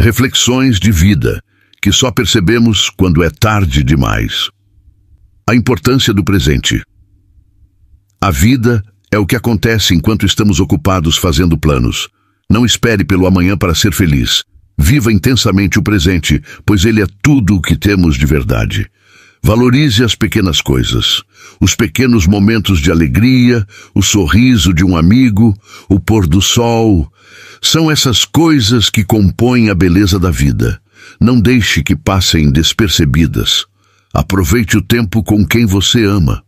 Reflexões de vida que só percebemos quando é tarde demais. A importância do presente. A vida é o que acontece enquanto estamos ocupados fazendo planos. Não espere pelo amanhã para ser feliz. Viva intensamente o presente, pois ele é tudo o que temos de verdade. Valorize as pequenas coisas, os pequenos momentos de alegria, o sorriso de um amigo, o pôr do sol, são essas coisas que compõem a beleza da vida. Não deixe que passem despercebidas. Aproveite o tempo com quem você ama.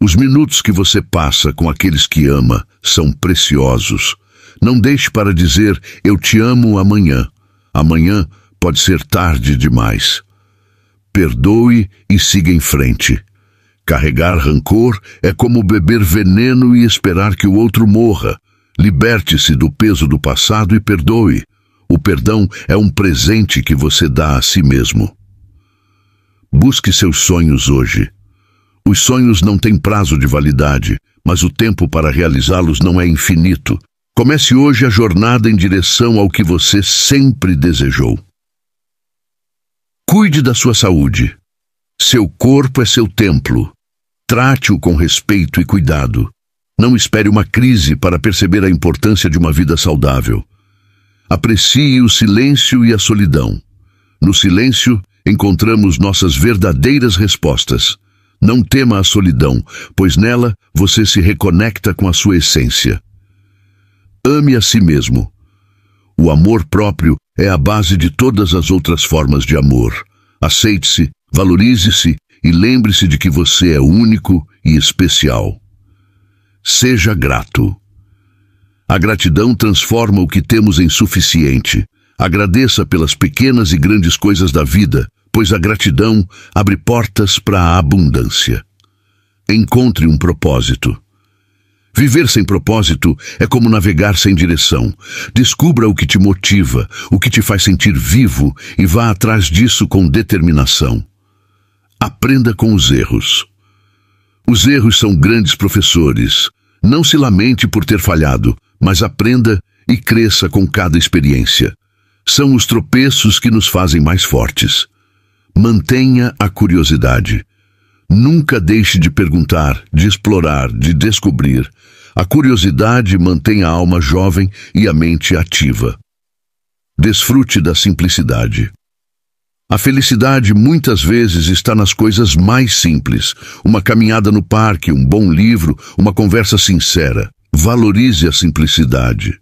Os minutos que você passa com aqueles que ama são preciosos. Não deixe para dizer eu te amo amanhã. Amanhã pode ser tarde demais. Perdoe e siga em frente. Carregar rancor é como beber veneno e esperar que o outro morra. Liberte-se do peso do passado e perdoe. O perdão é um presente que você dá a si mesmo. Busque seus sonhos hoje. Os sonhos não têm prazo de validade, mas o tempo para realizá-los não é infinito. Comece hoje a jornada em direção ao que você sempre desejou. Cuide da sua saúde. Seu corpo é seu templo. Trate-o com respeito e cuidado. Não espere uma crise para perceber a importância de uma vida saudável. Aprecie o silêncio e a solidão. No silêncio, encontramos nossas verdadeiras respostas. Não tema a solidão, pois nela você se reconecta com a sua essência. Ame a si mesmo. O amor próprio é a base de todas as outras formas de amor. Aceite-se, valorize-se e lembre-se de que você é único e especial. Seja grato. A gratidão transforma o que temos em suficiente. Agradeça pelas pequenas e grandes coisas da vida, pois a gratidão abre portas para a abundância. Encontre um propósito. Viver sem propósito é como navegar sem direção. Descubra o que te motiva, o que te faz sentir vivo e vá atrás disso com determinação. Aprenda com os erros. Os erros são grandes professores. Não se lamente por ter falhado, mas aprenda e cresça com cada experiência. São os tropeços que nos fazem mais fortes. Mantenha a curiosidade. Nunca deixe de perguntar, de explorar, de descobrir. A curiosidade mantém a alma jovem e a mente ativa. Desfrute da simplicidade. A felicidade muitas vezes está nas coisas mais simples. Uma caminhada no parque, um bom livro, uma conversa sincera. Valorize a simplicidade.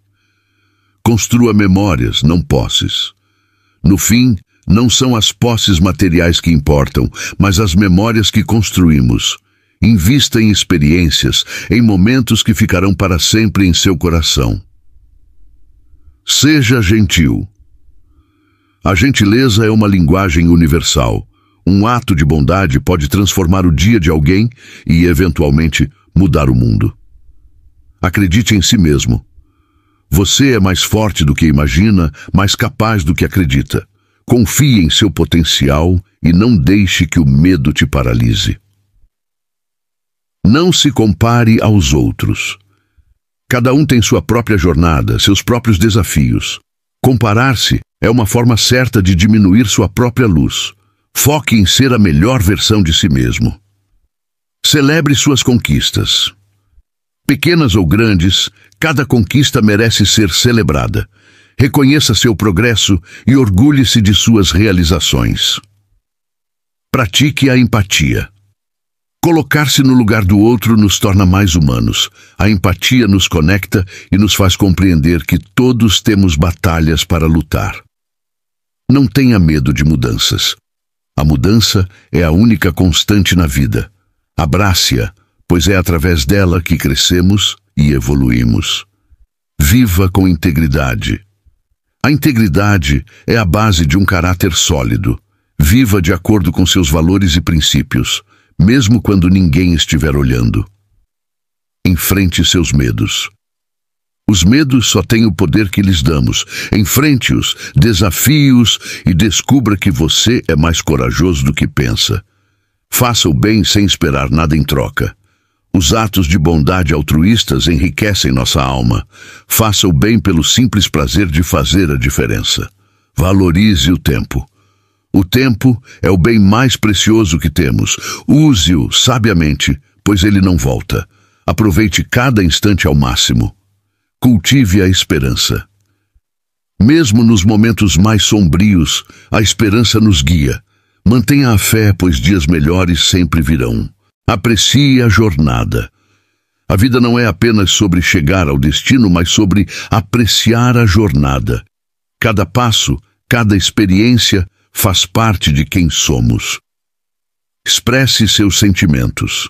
Construa memórias, não posses. No fim, não são as posses materiais que importam, mas as memórias que construímos. Invista em experiências, em momentos que ficarão para sempre em seu coração. Seja gentil. A gentileza é uma linguagem universal. Um ato de bondade pode transformar o dia de alguém e, eventualmente, mudar o mundo. Acredite em si mesmo. Você é mais forte do que imagina, mais capaz do que acredita. Confie em seu potencial e não deixe que o medo te paralise. Não se compare aos outros. Cada um tem sua própria jornada, seus próprios desafios. Comparar-se é uma forma certa de diminuir sua própria luz. Foque em ser a melhor versão de si mesmo. Celebre suas conquistas. Pequenas ou grandes, cada conquista merece ser celebrada. Reconheça seu progresso e orgulhe-se de suas realizações. Pratique a empatia. Colocar-se no lugar do outro nos torna mais humanos. A empatia nos conecta e nos faz compreender que todos temos batalhas para lutar. Não tenha medo de mudanças. A mudança é a única constante na vida. Abrace-a, pois é através dela que crescemos e evoluímos. Viva com integridade. A integridade é a base de um caráter sólido. Viva de acordo com seus valores e princípios, mesmo quando ninguém estiver olhando. Enfrente seus medos. Os medos só têm o poder que lhes damos. Enfrente-os, desafie-os e descubra que você é mais corajoso do que pensa. Faça o bem sem esperar nada em troca. Os atos de bondade altruístas enriquecem nossa alma. Faça o bem pelo simples prazer de fazer a diferença. Valorize o tempo. O tempo é o bem mais precioso que temos. Use-o sabiamente, pois ele não volta. Aproveite cada instante ao máximo cultive a esperança. Mesmo nos momentos mais sombrios, a esperança nos guia. Mantenha a fé, pois dias melhores sempre virão. Aprecie a jornada. A vida não é apenas sobre chegar ao destino, mas sobre apreciar a jornada. Cada passo, cada experiência faz parte de quem somos. Expresse seus sentimentos.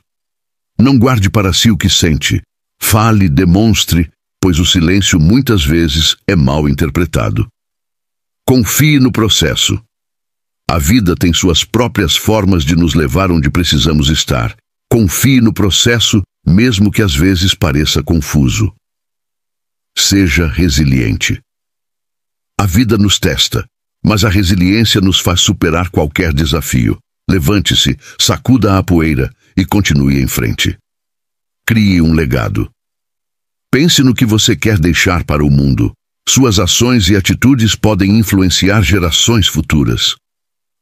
Não guarde para si o que sente. Fale, demonstre, pois o silêncio muitas vezes é mal interpretado. Confie no processo. A vida tem suas próprias formas de nos levar onde precisamos estar. Confie no processo, mesmo que às vezes pareça confuso. Seja resiliente. A vida nos testa, mas a resiliência nos faz superar qualquer desafio. Levante-se, sacuda a poeira e continue em frente. Crie um legado. Pense no que você quer deixar para o mundo. Suas ações e atitudes podem influenciar gerações futuras.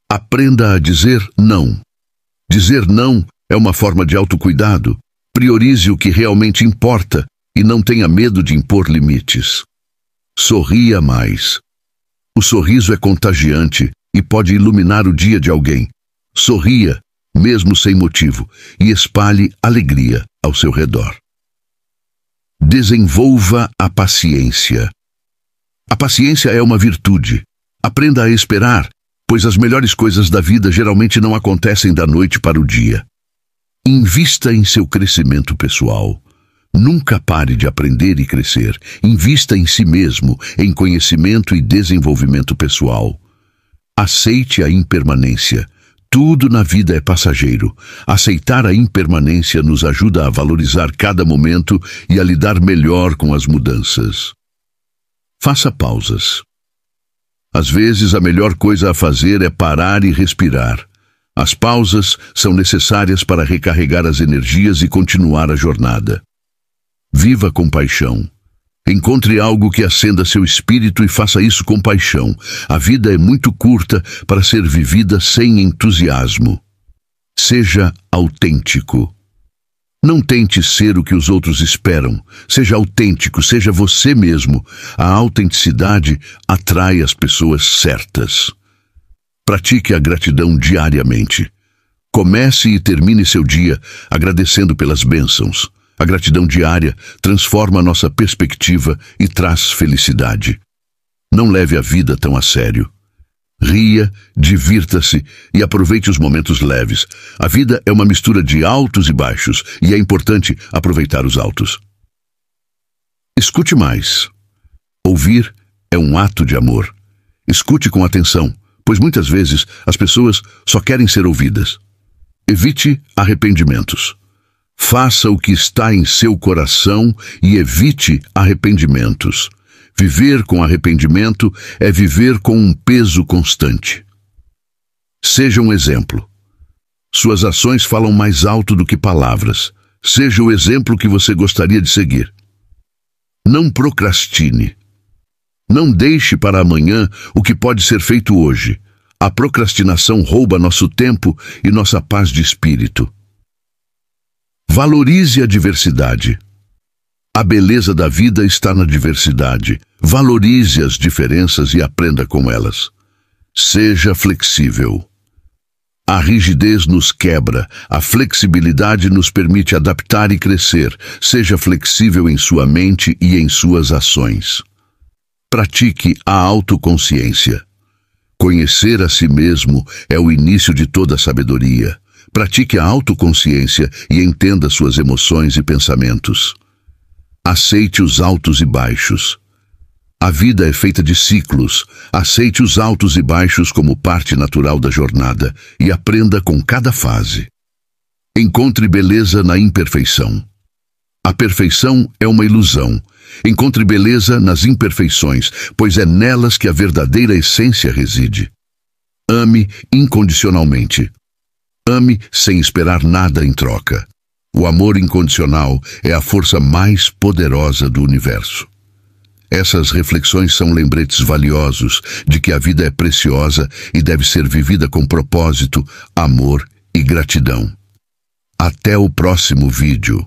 Aprenda a dizer não. Dizer não é uma forma de autocuidado. Priorize o que realmente importa e não tenha medo de impor limites. Sorria mais. O sorriso é contagiante e pode iluminar o dia de alguém. Sorria, mesmo sem motivo, e espalhe alegria ao seu redor. Desenvolva a paciência. A paciência é uma virtude. Aprenda a esperar, pois as melhores coisas da vida geralmente não acontecem da noite para o dia. Invista em seu crescimento pessoal. Nunca pare de aprender e crescer. Invista em si mesmo, em conhecimento e desenvolvimento pessoal. Aceite a impermanência. Tudo na vida é passageiro. Aceitar a impermanência nos ajuda a valorizar cada momento e a lidar melhor com as mudanças. Faça pausas. Às vezes, a melhor coisa a fazer é parar e respirar. As pausas são necessárias para recarregar as energias e continuar a jornada. Viva com paixão. Encontre algo que acenda seu espírito e faça isso com paixão. A vida é muito curta para ser vivida sem entusiasmo. Seja autêntico. Não tente ser o que os outros esperam. Seja autêntico, seja você mesmo. A autenticidade atrai as pessoas certas. Pratique a gratidão diariamente. Comece e termine seu dia agradecendo pelas bênçãos. A gratidão diária transforma nossa perspectiva e traz felicidade. Não leve a vida tão a sério. Ria, divirta-se e aproveite os momentos leves. A vida é uma mistura de altos e baixos e é importante aproveitar os altos. Escute mais. Ouvir é um ato de amor. Escute com atenção, pois muitas vezes as pessoas só querem ser ouvidas. Evite arrependimentos. Faça o que está em seu coração e evite arrependimentos. Viver com arrependimento é viver com um peso constante. Seja um exemplo. Suas ações falam mais alto do que palavras. Seja o exemplo que você gostaria de seguir. Não procrastine. Não deixe para amanhã o que pode ser feito hoje. A procrastinação rouba nosso tempo e nossa paz de espírito. Valorize a diversidade. A beleza da vida está na diversidade. Valorize as diferenças e aprenda com elas. Seja flexível. A rigidez nos quebra, a flexibilidade nos permite adaptar e crescer. Seja flexível em sua mente e em suas ações. Pratique a autoconsciência. Conhecer a si mesmo é o início de toda sabedoria. Pratique a autoconsciência e entenda suas emoções e pensamentos. Aceite os altos e baixos. A vida é feita de ciclos. Aceite os altos e baixos como parte natural da jornada e aprenda com cada fase. Encontre beleza na imperfeição. A perfeição é uma ilusão. Encontre beleza nas imperfeições, pois é nelas que a verdadeira essência reside. Ame incondicionalmente. Ame sem esperar nada em troca. O amor incondicional é a força mais poderosa do universo. Essas reflexões são lembretes valiosos de que a vida é preciosa e deve ser vivida com propósito, amor e gratidão. Até o próximo vídeo.